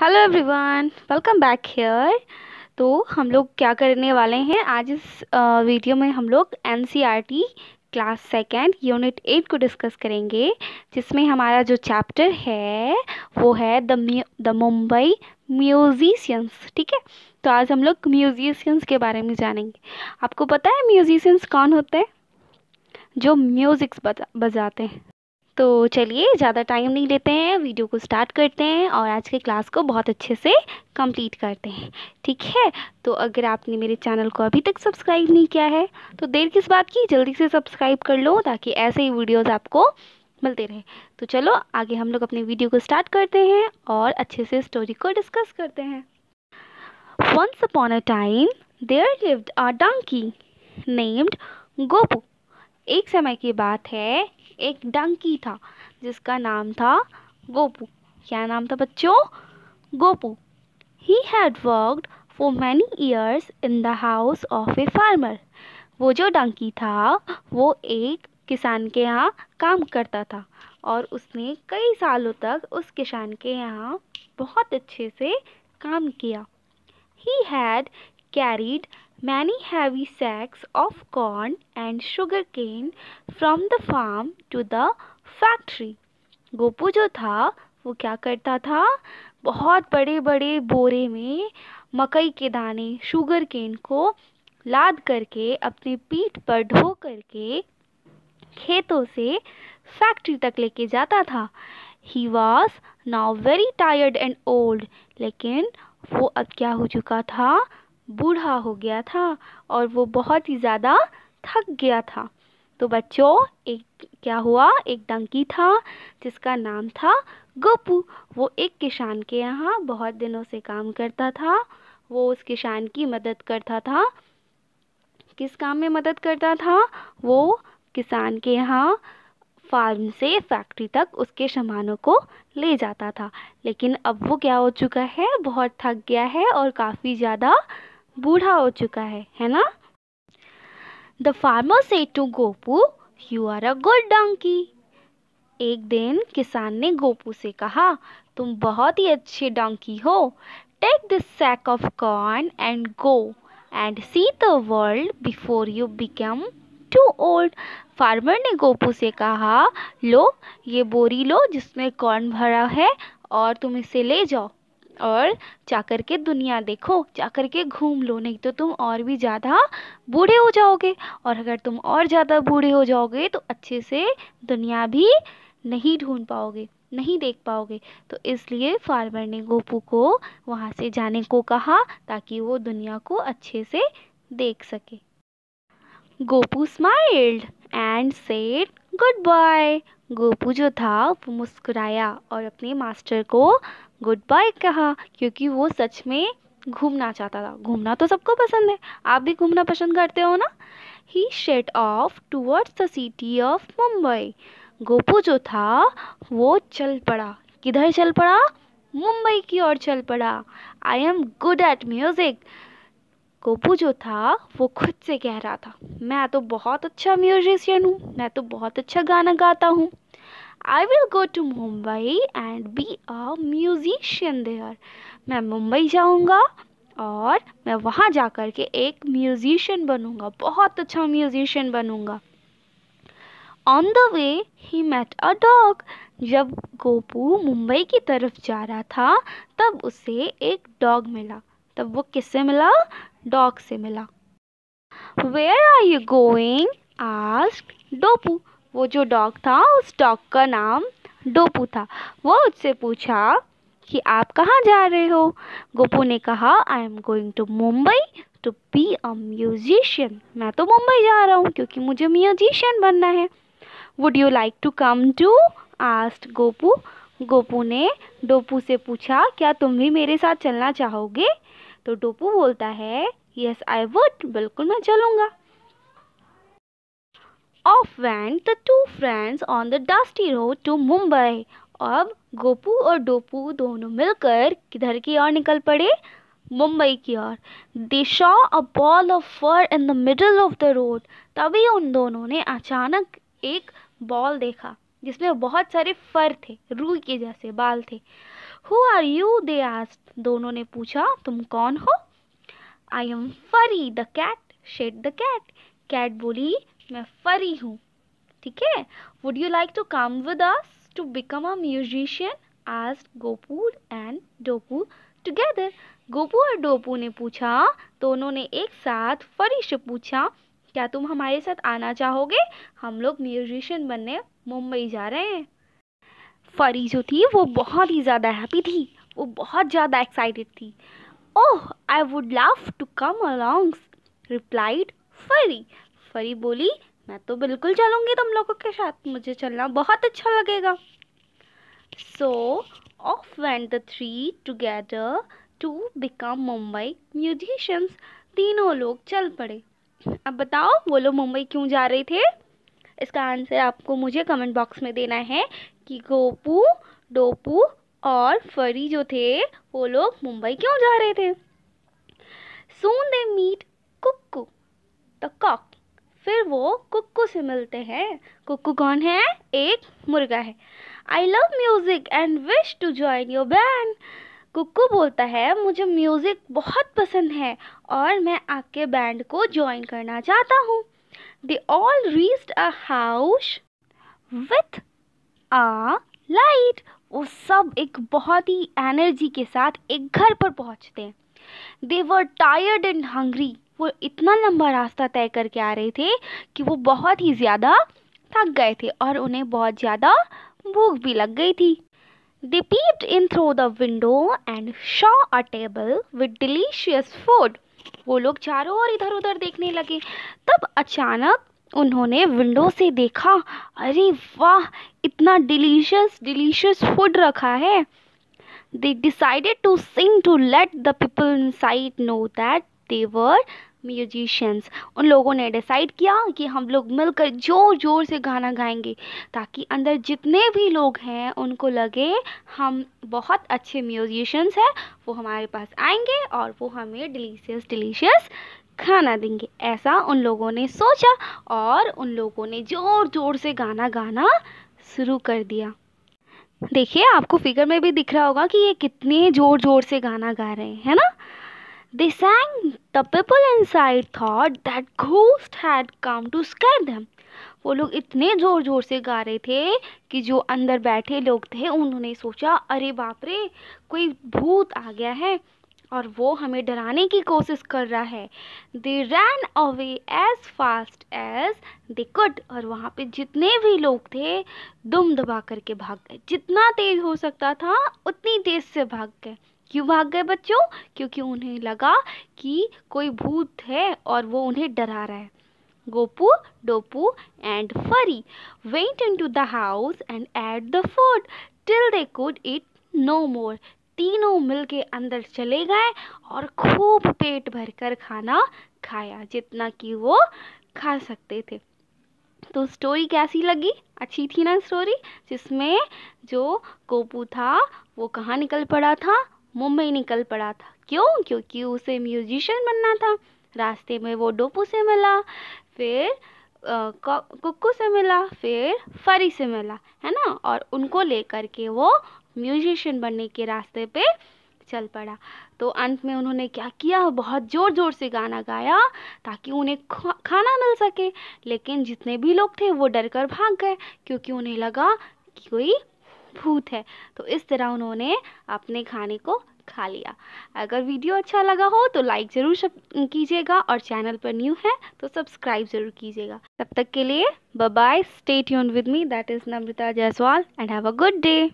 Hello everyone welcome back here तो हम लोग क्या करने वाले हैं आज इस वीडियो में हम लोग in class second unit eight को डिस्कस करेंगे जिसमें हमारा जो चैप्टर है वो है द द मुंबई म्यूजिशियंस ठीक है तो आज हम लोग म्यूजिशियंस के बारे में जानेंगे आपको पता है म्यूजिशियंस कौन होते हैं जो म्यूज़िक्स बजा बजाते हैं तो चलिए ज़्यादा टाइम नहीं लेते हैं वीडियो को स्टार्ट करते हैं और आज के क्लास को बहुत अच्छे से कंप्लीट करते हैं ठीक है तो अगर आपने मेरे चैनल को अभी तक सब्सक्राइब नहीं किया है तो देर किस बात की जल्दी से सब्सक्राइब कर लो ताकि ऐसे ही वीडियोज़ आपको मिलते रहे तो चलो आगे हम लोग अपने वीडियो को स्टार्ट करते हैं और अच्छे से स्टोरी को डिस्कस करते हैं once upon a time there lived a donkey named Gopu एक समय की बात है एक डंकी था जिसका नाम था गोपू क्या नाम था बच्चों Gopu he had worked for many years in the house of a farmer वो जो डंकी था वो एक किसान के यहाँ काम करता था और उसने कई सालों तक उस किसान के यहाँ बहुत अच्छे से काम किया he had carried many heavy sacks of corn and cane from the farm to the factory. Gopu जो था वो क्या करता था बहुत बड़े बड़े बोरे में मकई के दाने शुगर केन को लाद करके अपनी पीठ पर ढो करके खेतों से फैक्ट्री तक लेके जाता था he was now very tired and old लेकिन वो अब क्या हो चुका था बूढ़ा हो गया था और वो बहुत ही ज़्यादा थक गया था तो बच्चों एक क्या हुआ एक डंकी था जिसका नाम था गोपू वो एक किसान के यहाँ बहुत दिनों से काम करता था वो उस किसान की मदद करता था किस काम में मदद करता था वो किसान के यहाँ फार्म से फैक्ट्री तक उसके सामानों को ले जाता था लेकिन अब वो क्या हो चुका है बहुत थक गया है और काफ़ी ज़्यादा बूढ़ा हो चुका है है ना the farmer said to Gopu you are a good donkey एक दिन किसान ने गोपू से कहा तुम बहुत ही अच्छे डंकी हो take this sack of corn and go and see the world before you become too old farmer ने गोपू से कहा लो ये बोरी लो जिसमें कॉर्न भरा है और तुम इसे ले जाओ और जाकर के दुनिया देखो जाकर के घूम लो नहीं तो तुम और भी ज़्यादा बूढ़े हो जाओगे और अगर तुम और ज़्यादा बूढ़े हो जाओगे तो अच्छे से दुनिया भी नहीं ढूंढ पाओगे नहीं देख पाओगे तो इसलिए फार्मर ने गोपू को वहाँ से जाने को कहा ताकि वो दुनिया को अच्छे से देख सके Gopu smiled and said goodbye Gopu जो था वो मुस्कुराया और अपने मास्टर को गुड बाय कहा क्योंकि वो सच में घूमना चाहता था घूमना तो सबको पसंद है आप भी घूमना पसंद करते हो ना he set off towards the city of Mumbai Gopu जो था वो चल पड़ा किधर चल पड़ा मुंबई की ओर चल पड़ा I am good at music Gopu जो था वो खुद से कह रहा था मैं तो बहुत अच्छा म्यूजिशियन हूँ मैं तो बहुत अच्छा गाना गाता हूँ I will go to Mumbai and be a musician there मैं मुंबई जाऊँगा और मैं वहाँ जा कर के एक म्यूजिशियन बनूँगा बहुत अच्छा म्यूजिशियन बनूँगा on the way he met a dog जब गोपू मुंबई की तरफ जा रहा था तब उसे एक डॉग मिला तब वो किससे मिला डॉग से मिला where are you going asked Dopu वो जो डॉग था उस डॉग का नाम डोपू था वो उससे पूछा कि आप कहाँ जा रहे हो गोपू ने कहा I am going to Mumbai to be a musician मैं तो मुंबई जा रहा हूँ क्योंकि मुझे म्यूजिशियन बनना है would you like to come too asked Gopu Gopu ने डोपू से पूछा क्या तुम भी मेरे साथ चलना चाहोगे तो डोपू बोलता है यस आई वुड बिल्कुल मैं चलूँगा went the two friends on the dusty road to Mumbai. अब गोपू और डोपू दोनों मिलकर किधर की ओर निकल पड़े मुंबई की ओर दिशा a ball of fur in the middle of the road तभी उन दोनों ने अचानक एक बॉल देखा जिसमें बहुत सारे फर थे रूई के जैसे बाल थे who are you they asked दोनों ने पूछा तुम कौन हो I am Furry the cat said the cat cat बोली मैं फरी हूँ ठीक है would you like to come with us to become a musician आज गोपू एंड डोपू टुगेदर गोपू और डोपू ने पूछा दोनों ने एक साथ फरी से पूछा क्या तुम हमारे साथ आना चाहोगे हम लोग म्यूजिशियन बनने मुंबई जा रहे हैं फरी जो थी वो बहुत ही ज़्यादा हैप्पी थी वो बहुत ज़्यादा एक्साइटेड थी oh I would love to come along replied Furry Furry बोली मैं तो बिल्कुल चलूँगी तुम लोगों के साथ मुझे चलना बहुत अच्छा लगेगा so off went the three together to become Mumbai musicians तीनों लोग चल पड़े अब बताओ वो लोग मुंबई क्यों जा रहे थे इसका आंसर आपको मुझे कमेंट बॉक्स में देना है कि गोपू डोपू और फरी जो थे वो लोग मुंबई क्यों जा रहे थे soon they meet Kuku the cock फिर वो कुक्कू से मिलते हैं कुक्कू कौन है एक मुर्गा है I love music and wish to join your band Kuku बोलता है मुझे म्यूज़िक बहुत पसंद है और मैं आपके बैंड को ज्वाइन करना चाहता हूँ they all reached a house with a light वो सब एक बहुत ही एनर्जी के साथ एक घर पर पहुँचते हैं they were tired and hungry वो इतना लंबा रास्ता तय करके आ रहे थे कि वो बहुत ही ज़्यादा थक गए थे और उन्हें बहुत ज़्यादा भूख भी लग गई थी they peeped in through the window and saw a table with delicious food वो लोग चारों ओर इधर उधर देखने लगे तब अचानक उन्होंने विंडो से देखा अरे वाह इतना डिलीशियस डिलीशियस फूड रखा है they decided to sing to let the people inside know that they were musicians उन लोगों ने डिसाइड किया कि हम लोग मिलकर ज़ोर ज़ोर से गाना गाएंगे ताकि अंदर जितने भी लोग हैं उनको लगे हम बहुत अच्छे म्यूजिशंस हैं वो हमारे पास आएंगे और वो हमें डिलीशियस डिलीशियस खाना देंगे ऐसा उन लोगों ने सोचा और उन लोगों ने ज़ोर ज़ोर से गाना गाना शुरू कर दिया देखिए आपको फिगर में भी दिख रहा होगा कि ये कितने ज़ोर ज़ोर से गाना गा रहे हैं है ना They sang. The people inside thought that ghost had come to scare them. वो लोग इतने ज़ोर ज़ोर से गा रहे थे कि जो अंदर बैठे लोग थे उन्होंने सोचा अरे बाप रे कोई भूत आ गया है और वो हमें डराने की कोशिश कर रहा है they ran away as fast as they could और वहाँ पे जितने भी लोग थे दुम दबा करके भाग गए जितना तेज़ हो सकता था उतनी तेज़ से भाग गए क्यों भाग गए बच्चों क्योंकि उन्हें लगा कि कोई भूत है और वो उन्हें डरा रहा है Gopu Dopu and Furry went into the house and ate the food till they could eat no more तीनों मिल के अंदर चले गए और खूब पेट भर कर खाना खाया जितना कि वो खा सकते थे तो स्टोरी कैसी लगी अच्छी थी ना स्टोरी जिसमें जो गोपू था वो कहाँ निकल पड़ा था मुंबई निकल पड़ा था क्यों क्योंकि उसे म्यूजिशियन बनना था रास्ते में वो डोपू से मिला फिर कुक्कू से मिला फिर फरी से मिला है ना और उनको लेकर के वो म्यूजिशियन बनने के रास्ते पे चल पड़ा तो अंत में उन्होंने क्या किया बहुत ज़ोर ज़ोर से गाना गाया ताकि उन्हें खाना मिल सके लेकिन जितने भी लोग थे वो डर कर भाग गए क्योंकि उन्हें लगा कि कोई भूत है तो इस तरह उन्होंने अपने खाने को खा लिया अगर वीडियो अच्छा लगा हो तो लाइक ज़रूर कीजिएगा और चैनल पर न्यू है तो सब्सक्राइब ज़रूर कीजिएगा तब तक के लिए bye stay tuned with me that is Namrata Jaiswal and have a good day